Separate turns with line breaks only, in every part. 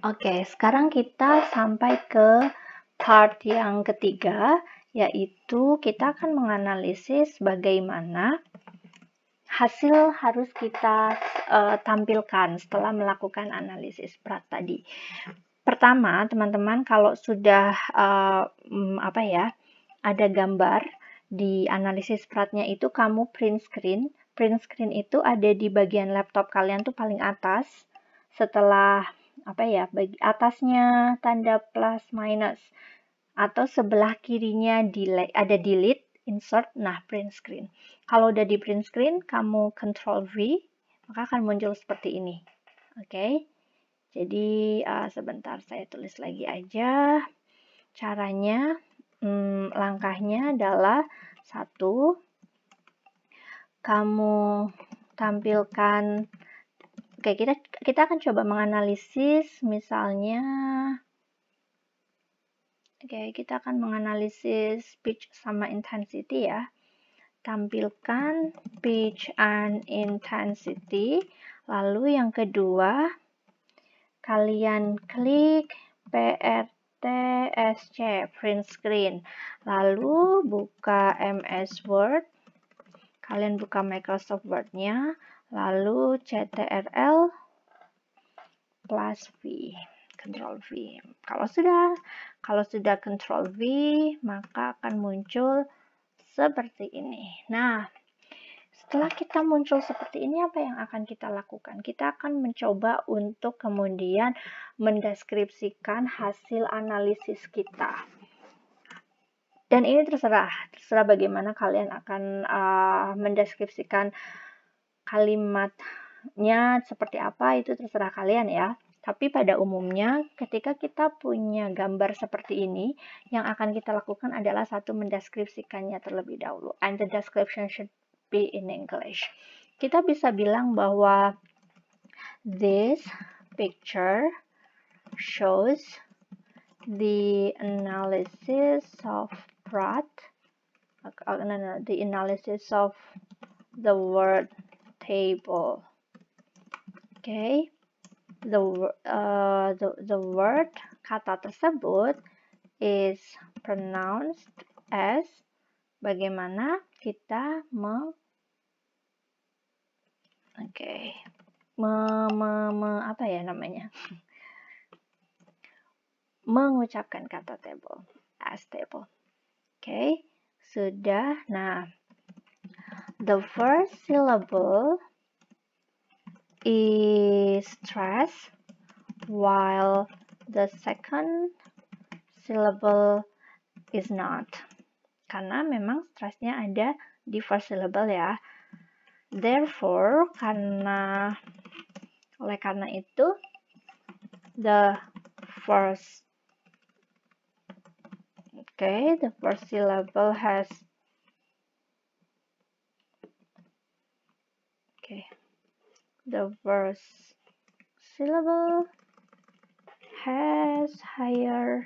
Oke, sekarang kita sampai ke part yang ketiga, yaitu kita akan menganalisis bagaimana hasil harus kita uh, tampilkan setelah melakukan analisis prat tadi. Pertama, teman-teman kalau sudah uh, apa ya, ada gambar di analisis pratnya itu kamu print screen. Print screen itu ada di bagian laptop kalian tuh paling atas. Setelah apa ya bagi atasnya tanda plus minus atau sebelah kirinya delete, ada delete, insert, nah print screen. Kalau udah di print screen, kamu control V, maka akan muncul seperti ini. Oke, okay? jadi uh, sebentar saya tulis lagi aja. Caranya, hmm, langkahnya adalah satu, kamu tampilkan Oke, kita kita akan coba menganalisis misalnya Oke, kita akan menganalisis pitch sama intensity ya. Tampilkan pitch and intensity. Lalu yang kedua, kalian klik PRT SC print screen. Lalu buka MS Word. Kalian buka Microsoft Word-nya. Lalu CTRL plus V. Control V. Kalau sudah, kalau sudah Control V, maka akan muncul seperti ini. Nah, setelah kita muncul seperti ini, apa yang akan kita lakukan? Kita akan mencoba untuk kemudian mendeskripsikan hasil analisis kita. Dan ini terserah, terserah bagaimana kalian akan uh, mendeskripsikan kalimatnya seperti apa itu terserah kalian ya. Tapi pada umumnya ketika kita punya gambar seperti ini, yang akan kita lakukan adalah satu mendeskripsikannya terlebih dahulu. And the description should be in English. Kita bisa bilang bahwa this picture shows the analysis of Pratt. Uh, the analysis of the word table. Okay, the uh, the the word kata tersebut is pronounced as bagaimana kita me okay. me, me, me, apa ya namanya? Mengucapkan kata table, as table. Oke, okay. sudah. Nah, The first syllable is stressed while the second syllable is not. Karena memang stressnya ada di first syllable ya. Therefore, karena oleh karena itu the first okay, the first syllable has the first syllable has higher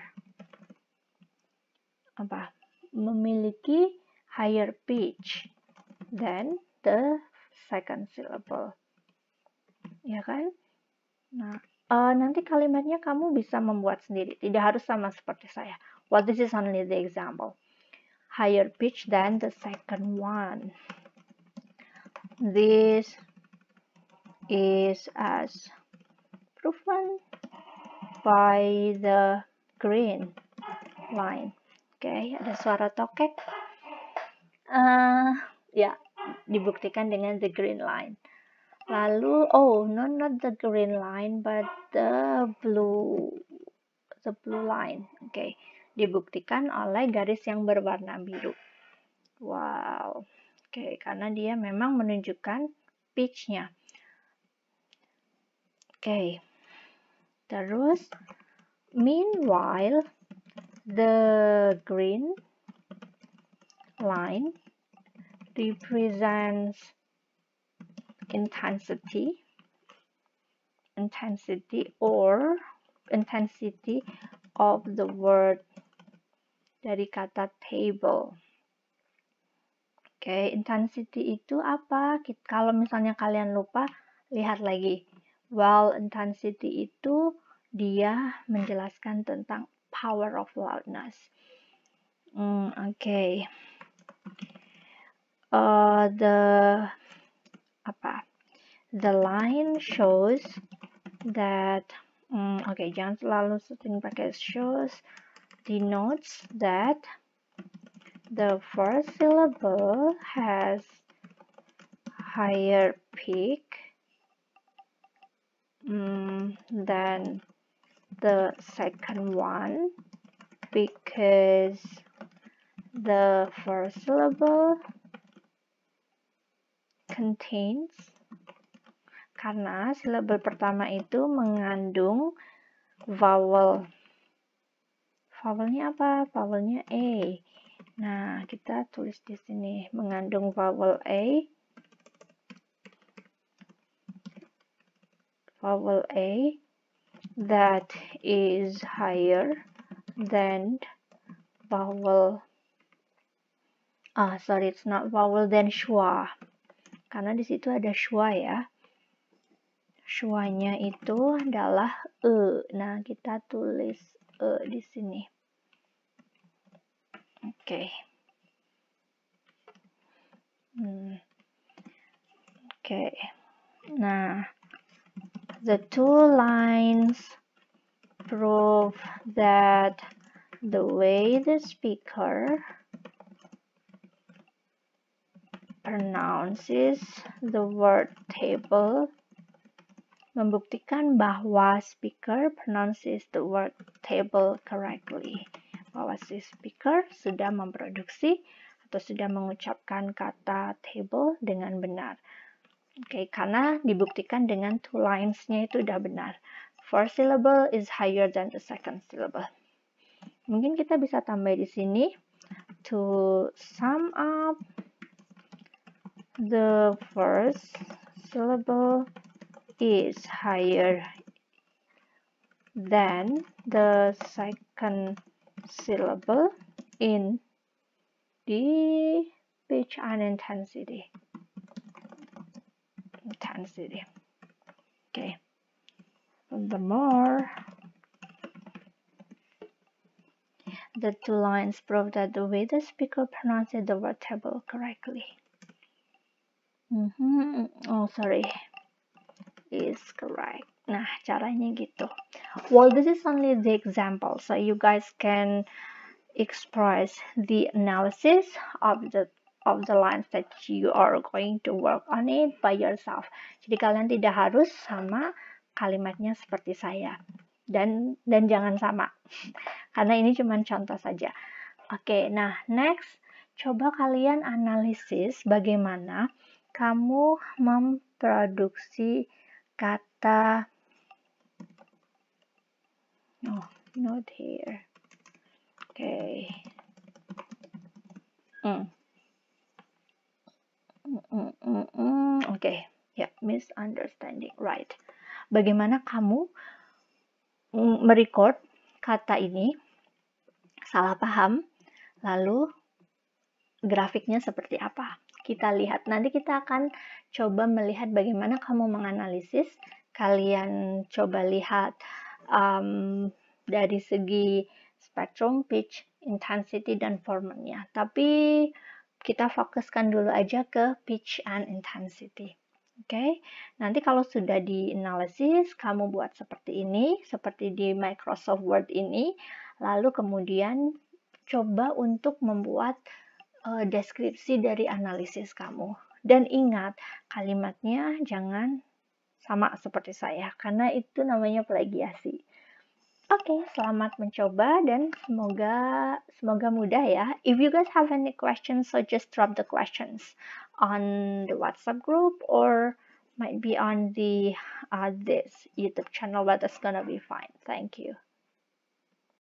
apa memiliki higher pitch than the second syllable ya kan nah uh, nanti kalimatnya kamu bisa membuat sendiri tidak harus sama seperti saya well this is only the example higher pitch than the second one this is as proven by the green line. Oke, okay, ada suara tokek. Uh, ya, dibuktikan dengan the green line. Lalu, oh, no, not the green line, but the blue, the blue line. Oke, okay. dibuktikan oleh garis yang berwarna biru. Wow, oke, okay, karena dia memang menunjukkan pitch-nya okay. terus meanwhile the green line represents intensity intensity or intensity of the word dari kata table. Oke, okay, intensity itu apa? Kalau misalnya kalian lupa, lihat lagi. Well intensity itu dia menjelaskan tentang power of loudness. Mm, okay. Uh, eh, the apa? The line shows that. Mm, okay, jangan selalu sering pakai shows. Denotes that the first syllable has higher peak Mm, then the second one because the first syllable contains karena silabel pertama itu mengandung vowel. Vowelnya apa? Vowelnya A. Nah, kita tulis di sini mengandung vowel A vowel a that is higher than vowel ah sorry it's not vowel than schwa karena di situ ada schwa ya schwanya itu adalah e nah kita tulis e di sini oke okay. hmm. oke okay. nah The two lines prove that the way the speaker pronounces the word table membuktikan bahwa speaker pronounces the word table correctly. Bahwa si speaker sudah memproduksi atau sudah mengucapkan kata table dengan benar. Oke, okay, karena dibuktikan dengan two lines-nya itu udah benar. First syllable is higher than the second syllable. Mungkin kita bisa tambah di sini. To sum up the first syllable is higher than the second syllable in the pitch and intensity. Kazakhstan Okay. The more the two lines prove that the way the speaker pronounced the word table correctly. Mm -hmm. Oh, sorry. Is correct. Nah, caranya gitu. Well, this is only the example, so you guys can express the analysis of the of the lines that you are going to work on it by yourself. Jadi kalian tidak harus sama kalimatnya seperti saya. Dan dan jangan sama. Karena ini cuma contoh saja. Oke, okay, nah next coba kalian analisis bagaimana kamu memproduksi kata oh not here. Oke. Okay. Hmm. misunderstanding, right? Bagaimana kamu merecord kata ini salah paham, lalu grafiknya seperti apa? Kita lihat. Nanti kita akan coba melihat bagaimana kamu menganalisis. Kalian coba lihat um, dari segi spectrum, pitch, intensity, dan formatnya. Tapi kita fokuskan dulu aja ke pitch and intensity. Oke, okay? nanti kalau sudah di analisis kamu buat seperti ini, seperti di Microsoft Word ini, lalu kemudian coba untuk membuat uh, deskripsi dari analisis kamu. Dan ingat, kalimatnya jangan sama seperti saya, karena itu namanya plagiasi. Oke, okay, selamat mencoba dan semoga semoga mudah ya. If you guys have any questions, so just drop the questions. on the WhatsApp group or might be on the uh, this YouTube channel, but that's gonna be fine. Thank you.